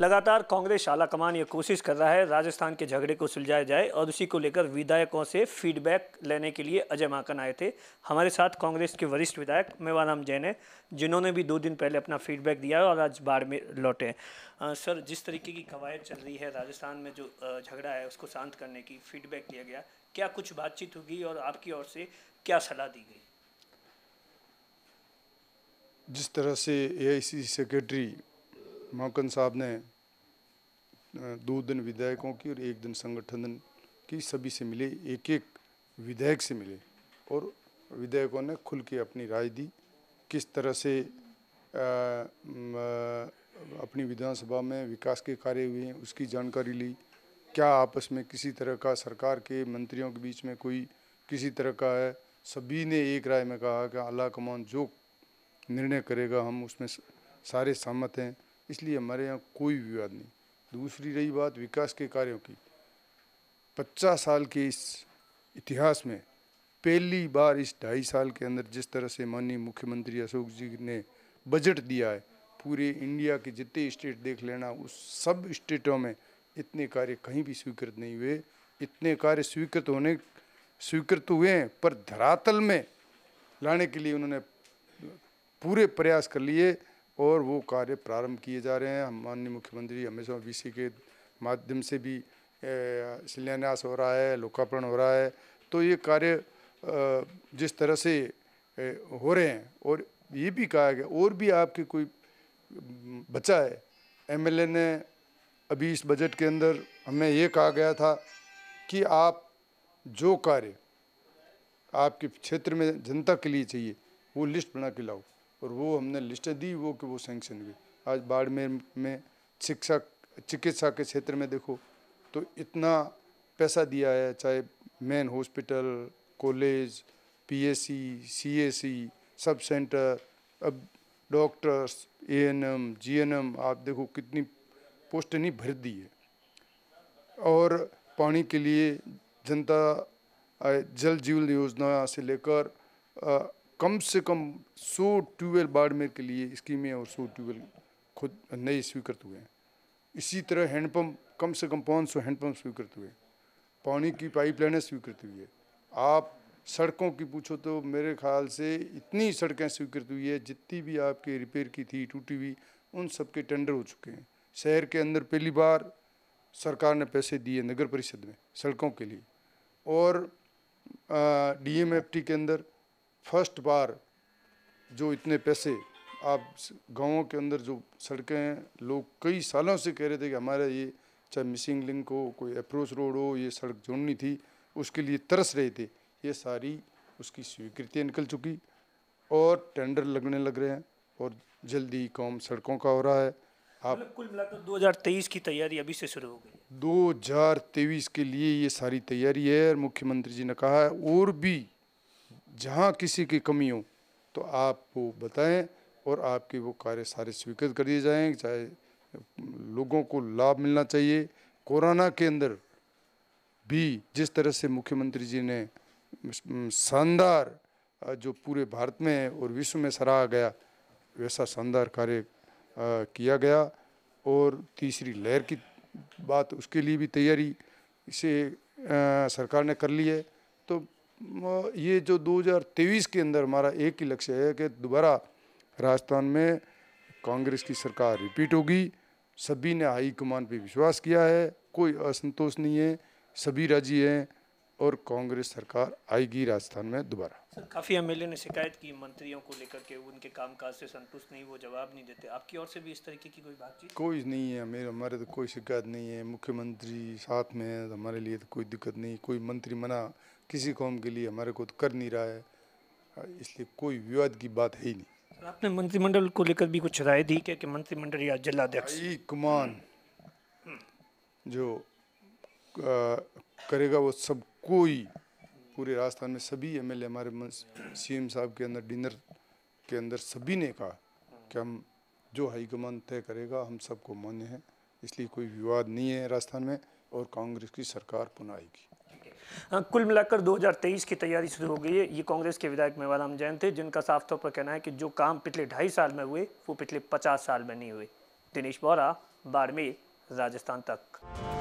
लगातार कांग्रेस आला कमान ये कोशिश कर रहा है राजस्थान के झगड़े को सुलझाया जाए और उसी को लेकर विधायकों से फीडबैक लेने के लिए अजय माकन आए थे हमारे साथ कांग्रेस के वरिष्ठ विधायक मेवाराम जैन है जिन्होंने भी दो दिन पहले अपना फीडबैक दिया है और आज बाढ़ में लौटे हैं सर जिस तरीके की कवायद चल रही है राजस्थान में जो झगड़ा है उसको शांत करने की फीडबैक दिया गया क्या कुछ बातचीत होगी और आपकी ओर से क्या सलाह दी गई जिस तरह से ए सेक्रेटरी मौकन साहब ने दो दिन विधायकों की और एक दिन संगठन की सभी से मिले एक एक विधायक से मिले और विधायकों ने खुल के अपनी राय दी किस तरह से अपनी विधानसभा में विकास के कार्य हुए हैं उसकी जानकारी ली क्या आपस में किसी तरह का सरकार के मंत्रियों के बीच में कोई किसी तरह का है सभी ने एक राय में कहा कि आला कमान जो निर्णय करेगा हम उसमें सारे सहमत हैं इसलिए हमारे यहाँ कोई विवाद नहीं दूसरी रही बात विकास के कार्यों की पचास साल के इस इतिहास में पहली बार इस ढाई साल के अंदर जिस तरह से माननीय मुख्यमंत्री अशोक जी ने बजट दिया है पूरे इंडिया के जितने स्टेट देख लेना उस सब स्टेटों में इतने कार्य कहीं भी स्वीकृत नहीं हुए इतने कार्य स्वीकृत होने स्वीकृत हुए हैं पर धरातल में लाने के लिए उन्होंने पूरे प्रयास कर लिए और वो कार्य प्रारंभ किए जा रहे हैं हम माननीय मुख्यमंत्री हमेशा सी के माध्यम से भी शिलान्यास हो रहा है लोकार्पण हो रहा है तो ये कार्य जिस तरह से हो रहे हैं और ये भी कहा गया और भी आपके कोई बचा है एमएलए ने अभी इस बजट के अंदर हमें ये कहा गया था कि आप जो कार्य आपके क्षेत्र में जनता के लिए चाहिए वो लिस्ट बना के लाओ और वो हमने लिस्ट दी वो कि वो सेंक्शन हुई आज बाड़मेर में शिक्षा चिकित्सा के क्षेत्र में देखो तो इतना पैसा दिया है चाहे main hospital college PSC CSC sub centre अब डॉक्टर्स एएनएम जीएनएम आप देखो कितनी पोस्ट नहीं भर दी है और पानी के लिए जनता जल जीवन योजना से लेकर कम से कम सौ ट्यूबवेल बाड़मेर के लिए स्कीमें और सौ ट्यूबवेल खुद नए स्वीकृत हुए हैं इसी तरह हैंडपम्प कम से कम पाँच सौ हैंडपम्प स्वीकृत हुए पानी की पाइपलाइनें स्वीकृत हुई है आप सड़कों की पूछो तो मेरे ख्याल से इतनी सड़कें स्वीकृत हुई है जितनी भी आपके रिपेयर की थी टूटी हुई उन सब के टेंडर हो चुके हैं शहर के अंदर पहली बार सरकार ने पैसे दिए नगर परिषद में सड़कों के लिए और डीएमएफटी के अंदर फर्स्ट बार जो इतने पैसे आप गाँव के अंदर जो सड़कें हैं लोग कई सालों से कह रहे थे कि हमारा ये चाहे मिसिंग लिंक हो कोई अप्रोच रोड हो ये सड़क जोड़नी थी उसके लिए तरस रहे थे ये सारी उसकी स्वीकृतियाँ निकल चुकी और टेंडर लगने लग रहे हैं और जल्दी काम सड़कों का हो रहा है आप मतलब कुल मिलाकर 2023 की तैयारी अभी से शुरू हो गई दो तेईस के लिए ये सारी तैयारी है और मुख्यमंत्री जी ने कहा है और भी जहाँ किसी की कमी हो तो आप वो बताएं और आपकी वो कार्य सारे स्वीकृत कर दिए जाएँ चाहे लोगों को लाभ मिलना चाहिए कोरोना के अंदर भी जिस तरह से मुख्यमंत्री जी ने शानदार जो पूरे भारत में और विश्व में सराहा गया वैसा शानदार कार्य किया गया और तीसरी लहर की बात उसके लिए भी तैयारी इसे सरकार ने कर ली है तो ये जो 2023 के अंदर हमारा एक ही लक्ष्य है कि दोबारा राजस्थान में कांग्रेस की सरकार रिपीट होगी सभी ने हाई कमान पे विश्वास किया है कोई असंतोष नहीं है सभी राजी हैं और कांग्रेस सरकार आएगी राजस्थान में दोबारा काफ़ी एम ने शिकायत की मंत्रियों को लेकर के उनके कामकाज से संतुष्ट नहीं वो जवाब नहीं देते आपकी ओर से भी इस तरीके की कोई बातचीत कोई नहीं है मेरे हमारे तो कोई शिकायत नहीं है मुख्यमंत्री साथ में है तो हमारे लिए तो कोई दिक्कत नहीं कोई मंत्री मना किसी कौम के लिए हमारे को तो कर नहीं रहा है हाँ, इसलिए कोई विवाद की बात है ही नहीं सर आपने मंत्रिमंडल को लेकर भी कुछ राय दी क्या कि मंत्रिमंडल या जिलाध्यक्ष कुमान हम्म। जो करेगा वो सब कोई पूरे राजस्थान में सभी एम एल हमारे एम साहब के अंदर डिनर के अंदर सभी ने कहा कि हम जो हाईकमान तय करेगा हम सबको मान्य है इसलिए कोई विवाद नहीं है राजस्थान में और कांग्रेस की सरकार पुनः आएगी कुल मिलाकर 2023 की तैयारी शुरू हो गई है ये कांग्रेस के विधायक मेवाराम जैन थे जिनका साफ तौर पर कहना है कि जो काम पिछले ढाई साल में हुए वो पिछले पचास साल में नहीं हुए दिनेश बोरा बाड़मेर राजस्थान तक